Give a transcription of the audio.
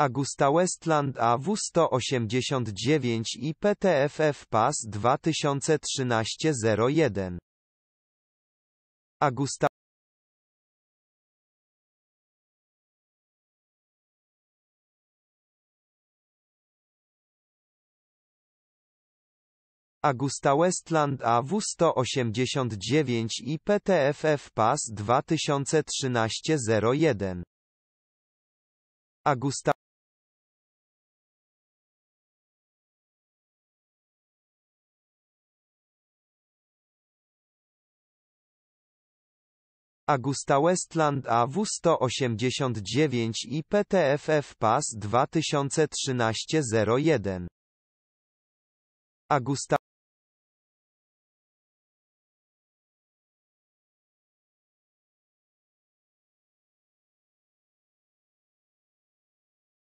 Augusta Westland AW189 i PTFF PAS 2013-01. Augusta Augusta Westland AW189 i PTFF PAS 2013-01. Augusta Augusta Westland AW189 i PTFF PAS 2013-01. Augusta